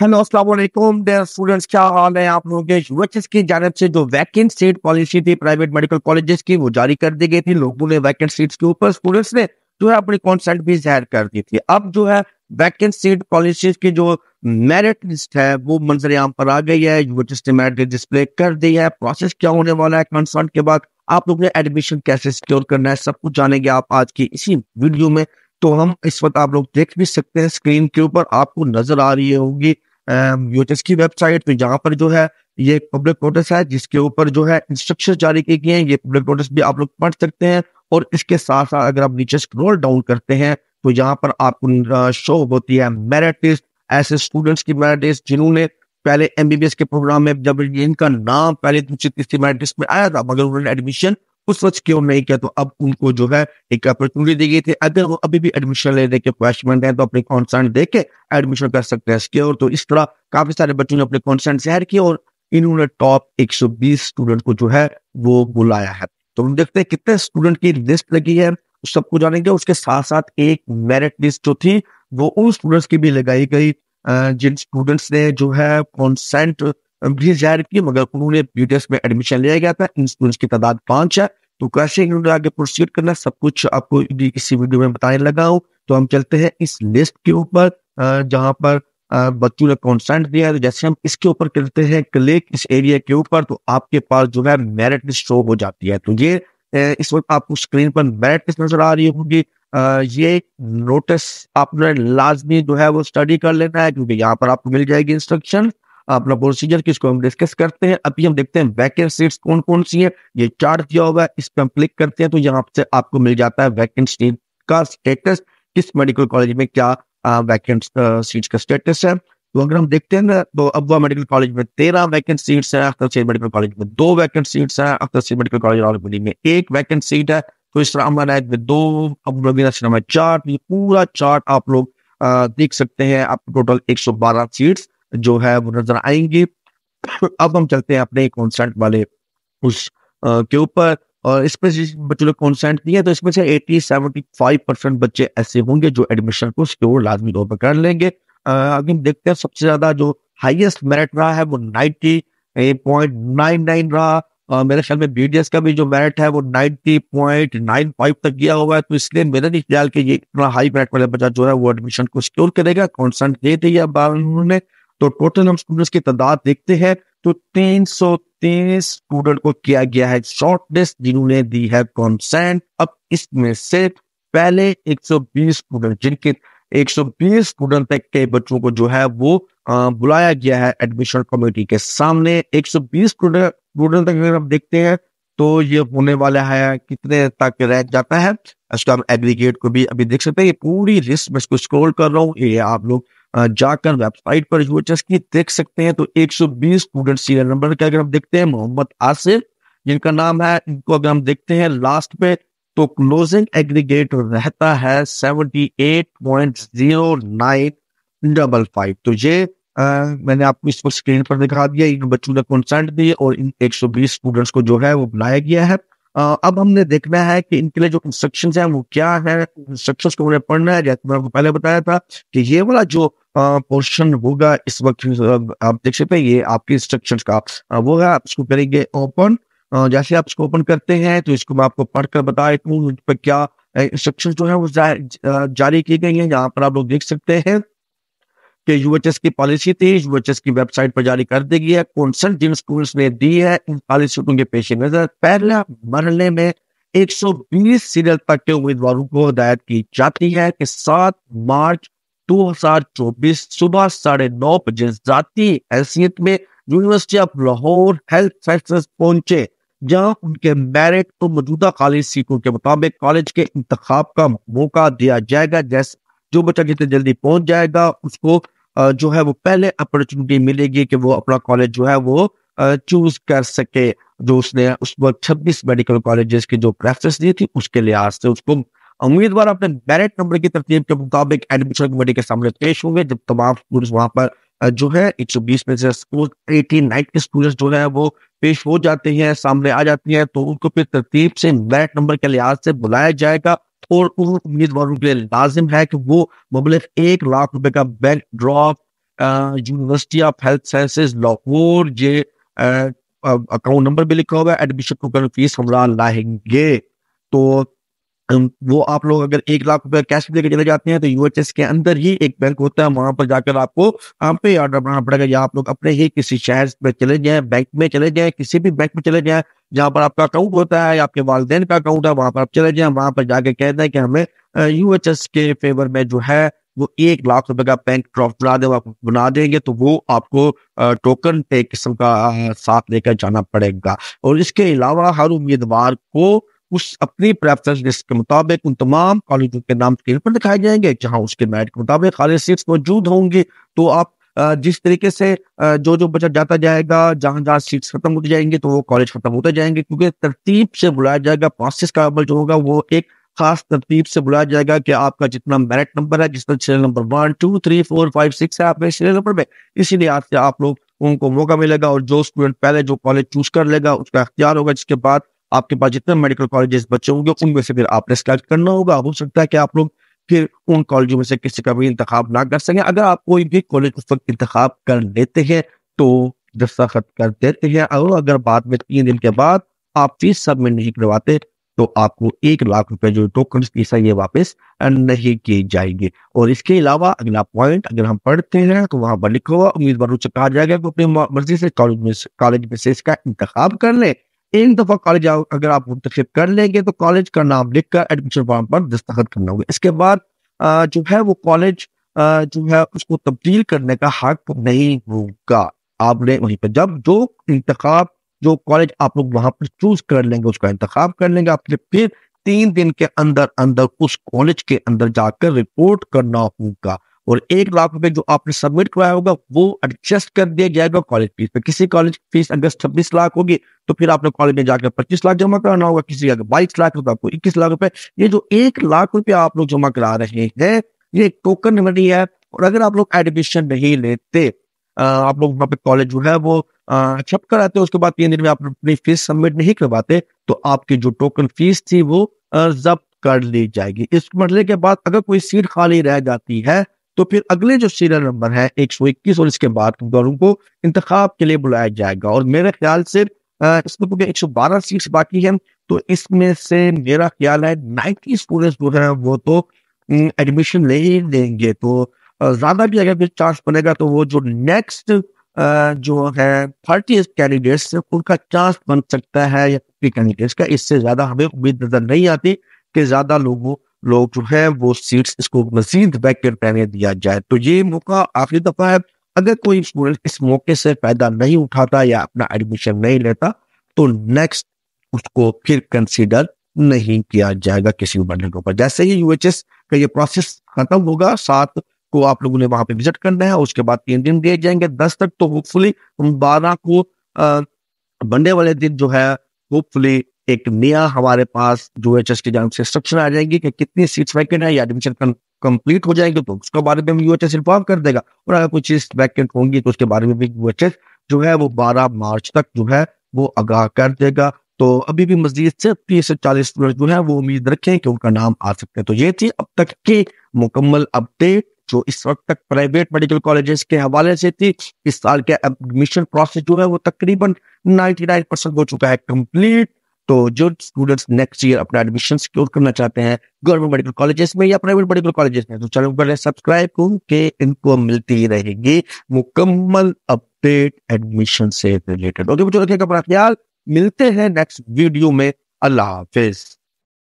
hello अस्सलाम dear students क्या हाल है आप लोगों के यूएचएस की जानब से जो वैकेंट सीट पॉलिसी थी प्राइवेट मेडिकल कॉलेजेस की वो जारी कर दी गई थी लोगों ने वैकेंट सीट्स के ऊपर स्टूडेंट्स ने जो है अपनी कॉन्सेंट भी जाहिर कर दी थी अब जो है वैकेंट सीट पॉलिसी की जो मेरिट लिस्ट है वो मंजर आम पर आ गई है यूएचएस ने मेरिट डिस्प्ले कर दी है प्रोसेस क्या होने वाला है कंसल्ट के बाद आप लोग ने एडमिशन कैसे सिक्योर करना है सब कुछ जानेंगे आप आज की इसी वीडियो में तो हम इस वक्त आप लोग देख भी सकते हैं स्क्रीन के ऊपर आपको नजर आ रही होगी यूएचएस की वेबसाइट तो यहाँ पर जो है ये पब्लिक नोटिस है जिसके ऊपर जो है इंस्ट्रक्शन जारी किए गए हैं ये पब्लिक नोटिस भी आप लोग पढ़ सकते हैं और इसके साथ साथ अगर आप नीचे स्क्रॉल डाउन करते हैं तो यहाँ पर आपको शो होती है मेरिट लिस्ट ऐसे स्टूडेंट्स की मेरिट लिस्ट जिन्होंने पहले एमबीबीएस के प्रोग्राम में जब इनका नाम पहले दूसरी तीसरी मेरिट लिस्ट में आया था मगर उन्होंने एडमिशन कुछ सच क्यों नहीं किया तो अब उनको जो है एक अपॉर्चुनिटी दी गई थी अगर वो अभी भी एडमिशन लेने के क्वेश्चन है तो अपने कॉन्सर्न दे के एडमिशन कर सकते हैं इसके और तो इस तरह काफी सारे बच्चों ने अपने कॉन्सर्न शेयर किए और इन्होंने टॉप 120 स्टूडेंट को जो है वो बुलाया है तो हम देखते हैं कितने स्टूडेंट की लिस्ट लगी है सबको जानेंगे उसके साथ साथ एक मेरिट लिस्ट जो थी वो उन स्टूडेंट्स की भी लगाई गई जिन स्टूडेंट्स ने जो है कॉन्सेंट भी जाहिर की मगर उन्होंने बीटीएस में एडमिशन लिया गया था इन स्टूडेंट्स की तादाद पांच है तो कैसे इन्होंने आगे प्रोसीड करना सब कुछ आपको इसी वीडियो में बताने लगा हूँ तो हम चलते हैं इस लिस्ट के ऊपर जहां पर बच्चों ने कॉन्सेंट दिया है तो जैसे हम इसके ऊपर करते हैं क्लिक इस एरिया के ऊपर तो आपके पास जो है मेरिट लिस्ट शो हो जाती है तो ये इस वक्त आपको स्क्रीन पर मेरिट लिस्ट नजर आ रही होगी ये नोटिस आपने लाजमी जो है वो स्टडी कर लेना है क्योंकि यहाँ पर आपको मिल जाएगी इंस्ट्रक्शन अपना प्रोसीजर किसको हम डिस्कस करते हैं अभी हम देखते हैं वैकेंट सीट्स कौन कौन सी है ये चार्ट दिया हुआ है इस पर हम क्लिक करते हैं तो यहाँ से आपको मिल जाता है वैकेंट सीट का स्टेटस किस मेडिकल कॉलेज में क्या वैकेंट सीट्स का स्टेटस है तो अगर हम देखते हैं ना तो अबवा मेडिकल कॉलेज में तेरह वैकेंट सीट्स हैं अख्तर सीट मेडिकल कॉलेज में दो वैकेंट सीट्स हैं Akhtar seat medical college Rawalpindi में एक वैकेंट सीट है तो इस्लामा नायद में दो अब रवीना सिनेमा चार्ट ये पूरा चार्ट आप लोग देख सकते हैं आप टोटल एक सौ बारह सीट्स जो है वो नजर आएंगी अब हम चलते हैं अपने कॉन्सेंट वाले उस के ऊपर और इसमें बच्चों ने कॉन्सेंट दिया तो इसमें से सेवेंटी फाइव परसेंट बच्चे ऐसे होंगे जो एडमिशन को सिक्योर लाजमी तौर पर कर लेंगे अगर देखते हैं सबसे ज्यादा जो हाईएस्ट मेरिट रहा है वो नाइनटी पॉइंट नाइन नाइन रहा Uh, मेरे ख्याल में बीडीएस का भी जो मेरिट है वो नाइनटी पॉइंट नाइन फाइव तक गया हुआ है तो इसलिए मेरे नहीं ख्याल कि ये इतना हाई मेरिट वाला बच्चा जो है वो एडमिशन को सिक्योर करेगा कॉन्सेंट दे दिया उन्होंने तो टोटल हम स्टूडेंट्स की तादाद देखते हैं तो तीन सौ तेईस स्टूडेंट को किया गया है शॉर्ट लिस्ट जिन्होंने दी है कॉन्सेंट अब इसमें से पहले 120 स्टूडेंट जिनके 120 स्टूडेंट तक के बच्चों को जो है वो आ, बुलाया गया है एडमिशन कमेटी के सामने 120 स्टूडेंट स्टूडेंट तक अगर हम देखते हैं तो ये होने वाला है कितने तक रह जाता है इसका हम एग्रीगेट को भी अभी देख सकते हैं ये पूरी लिस्ट में इसको स्क्रोल कर रहा हूँ ये आप लोग जाकर वेबसाइट पर जो की देख सकते हैं तो 120 स्टूडेंट सीरियल नंबर के अगर हम देखते हैं मोहम्मद आसिफ जिनका नाम है इनको अगर हम देखते हैं लास्ट पे तो क्लोजिंग एग्रीगेट रहता है नाइन डबल फाइव तो ये आ, मैंने आपको इसको स्क्रीन पर दिखा दिया इन बच्चों ने कंसेंट दिए और इन 120 स्टूडेंट्स को जो है वो बुलाया गया है आ, अब हमने देखना है कि इनके लिए जो इंस्ट्रक्शन है वो क्या है इंस्ट्रक्शन को उन्हें पढ़ना है जैसे मैंने आपको पहले बताया था कि ये वाला जो पोर्शन होगा इस वक्त आप देख सकते हैं ये आपके इंस्ट्रक्शन का वो है आप इसको करेंगे ओपन जैसे आप इसको ओपन करते हैं तो इसको मैं आपको पढ़कर बता हूँ पर क्या इंस्ट्रक्शन जो है वो जारी की गई है यहाँ पर आप लोग देख सकते हैं कि यूएचएस की पॉलिसी थी यूएचएस की वेबसाइट पर जारी कर दी गई है कॉन्सेंट जिन स्कूल ने दी है इन पॉलिसियों के पेश नजर पहला मरहले में 120 सीरियल तक के उम्मीदवारों को हदायत की जाती है कि 7 मार्च 2024 सुबह साढ़े नौ बजे जाती हैसियत में university of Lahore health science पहुंचे जहां उनके मेरिट और मौजूदा कॉलेज सीटों के मुताबिक कॉलेज के इंतखब का मौका दिया जाएगा जैसे जो बच्चा जितने जल्दी पहुंच जाएगा उसको जो है वो पहले अपॉर्चुनिटी मिलेगी कि वो अपना कॉलेज जो है वो चूज कर सके जो उसने उस वक्त छब्बीस मेडिकल कॉलेजेस की जो प्रेफरेंस दी थी उसके लिहाज से उसको उम्मीदवार अपने मेरिट नंबर की तरतीब के मुताबिक एडमिशन कमेटी के सामने पेश होंगे जब तमाम स्टूडेंट्स वहां पर जो है 120 में से एटी नाइन स्टूडेंट्स जो है वो पेश हो जाते हैं सामने आ जाती हैं तो उनको फिर तरतीब से मेरिट नंबर के लिहाज से बुलाया जाएगा और उन उम्मीदवारों के लिए लाजिम है कि वो मुबलिक एक लाख रुपए का bank drop university of health sciences Lahore ये अकाउंट नंबर भी लिखा हुआ है एडमिशन को फीस हमरा लाएंगे तो वो आप लोग अगर एक लाख रुपया कैश लेकर चले जाते हैं तो यूएचएस के अंदर ही एक बैंक होता है वहां पर जाकर आपको आप पे ऑर्डर बनाना पड़ेगा या आप लोग अपने ही किसी शहर में चले जाए बैंक में चले जाए किसी भी बैंक में चले जाए जहां पर आपका अकाउंट होता है या आपके वालदेन का अकाउंट है वहां पर आप चले जाए वहां पर जाके कहते हैं कि हमें यूएचएस के फेवर में जो है वो एक लाख रुपए का बैंक ड्रॉफ बना दे बना देंगे तो वो आपको टोकन पे किस्म का साथ लेकर जाना पड़ेगा और इसके अलावा हर उम्मीदवार को उस अपनी प्रेफरेंस लिस्ट के मुताबिक उन तमाम कॉलेजों के नाम स्क्रीन पर दिखाए जाएंगे जहां उसके मैरिट के मुताबिक खाली सीट्स मौजूद होंगी तो आप जिस तरीके से जो जो बचा जाता जाएगा जहां जहां सीट्स खत्म होती जाएंगी तो वो कॉलेज खत्म होते जाएंगे क्योंकि तरतीब से बुलाया जाएगा प्रोसेस का अमल जो होगा वो एक खास तरतीब से बुलाया जाएगा कि आपका जितना मेरिट नंबर है जिस तरह serial number one two three four five six है आपके सीरियल नंबर में इसी लिहाज से आप लोग उनको मौका मिलेगा और जो स्टूडेंट पहले जो कॉलेज चूज कर लेगा उसका अख्तियार होगा जिसके बाद आपके पास जितने मेडिकल कॉलेजेस बच्चे होंगे उनमें से फिर आपने सेलेक्ट करना होगा हो सकता है कि आप लोग फिर उन कॉलेजों में से किसी का भी इंतखब ना कर सकें अगर आप कोई भी कॉलेज उस वक्त इंतख्या कर लेते हैं तो दस्तखत कर देते हैं और अगर बाद में तीन दिन के बाद आप फीस सबमिट नहीं करवाते तो आपको एक लाख रुपए जो टोकन फीस है ये वापस नहीं की जाएगी और इसके अलावा अगला पॉइंट अगर हम पढ़ते हैं तो वहां पर लिखा हुआ उम्मीदवार से कहा जाएगा कि अपनी मर्जी से कॉलेज में कॉलेज में से इसका इंतख्या कर लें एक दफा कॉलेज अगर आप मुंतखब कर लेंगे तो कॉलेज का नाम लिखकर एडमिशन फॉर्म पर दस्तखत करना होगा इसके बाद जो है वो कॉलेज जो है उसको तब्दील करने का हक नहीं होगा आपने वहीं पर जब जो इंतखब जो कॉलेज आप लोग वहां पर चूज कर लेंगे उसका इंतखब कर लेंगे आपने फिर तीन दिन के अंदर अंदर उस कॉलेज के अंदर जाकर रिपोर्ट करना होगा और एक लाख रुपए जो आपने सबमिट कराया होगा वो एडजस्ट कर दिया जाएगा कॉलेज फीस पे किसी कॉलेज फीस अगर छब्बीस लाख होगी तो फिर आपने कॉलेज में जाकर पच्चीस लाख जमा कराना होगा किसी का बाईस लाख होगा आपको इक्कीस लाख रुपए ये जो एक लाख रुपए आप लोग जमा करा रहे हैं ये एक टोकन मनी है और अगर आप लोग एडमिशन नहीं लेते आप लोग वहां पे कॉलेज जो है वो छप कराते उसके बाद तीन दिन में आप अपनी फीस सबमिट नहीं करवाते तो आपकी जो टोकन फीस थी वो जब्त कर ली जाएगी इस मरले के बाद अगर कोई सीट खाली रह जाती है तो फिर अगले जो सीरियल नंबर है एक सौ इक्कीस और इसके बाद उम्मीदवारों को इंतखाब के लिए बुलाया जाएगा और मेरे ख्याल से इसमें क्योंकि एक सौ बारह सीट बाकी है तो इसमें से मेरा ख्याल है नाइन्टी स्टूडेंट्स जो है वो तो एडमिशन ले ही देंगे तो ज्यादा भी अगर फिर चांस बनेगा तो वो जो नेक्स्ट जो है थर्टी कैंडिडेट्स उनका चांस बन सकता है या फिफ्टी कैंडिडेट्स का इससे ज्यादा हमें उम्मीद नजर नहीं आती कि ज्यादा लोगों लोग जो है वो सीट्स इसको मजीद बैकडेट करने दिया जाए तो ये मौका आखिरी दफा है अगर कोई स्टूडेंट इस मौके से फायदा नहीं उठाता या अपना एडमिशन नहीं लेता तो नेक्स्ट उसको फिर कंसिडर नहीं किया जाएगा किसी बंडल के ऊपर जैसे ही यूएचएस का ये प्रोसेस खत्म होगा सात को आप लोगों ने वहां पे विजिट करना है उसके बाद तीन दिन दिए जाएंगे दस तक तो होपफुली हम बारह को बंडे वाले दिन जो है होपफुली एक नया हमारे पास जो एच एस के जान से आ जाएंगे कि कितनी सीट्स वैकेंट है या एडमिशन कंप्लीट हो जाएंगे तो उसके बारे में यू एच एस इन्फॉर्म कर देगा और अगर कोई चीज वैकेंट होंगी तो उसके बारे में भी यू जो है वो बारह मार्च तक जो है वो आगाह कर देगा तो अभी भी मजीद से तीस से चालीस स्टूडेंट जो है वो उम्मीद रखें कि उनका नाम आ सकते हैं तो ये थी अब तक की मुकम्मल अपडेट जो इस वक्त तक प्राइवेट मेडिकल कॉलेजेस के हवाले से थी इस साल के एडमिशन प्रोसेस जो है वो तकरीबन 99 परसेंट हो चुका है कंप्लीट तो जो स्टूडेंट्स नेक्स्ट ईयर अपना एडमिशन सिक्योर करना चाहते हैं गवर्नमेंट मेडिकल कॉलेजेस में या प्राइवेट मेडिकल कॉलेजेस में तो चलो पहले सब्सक्राइब करूँ के इनको मिलती ही रहेगी मुकम्मल अपडेट एडमिशन से रिलेटेड ओके मुझे रखेगा अपना ख्याल मिलते हैं नेक्स्ट वीडियो में अल्लाह हाफिज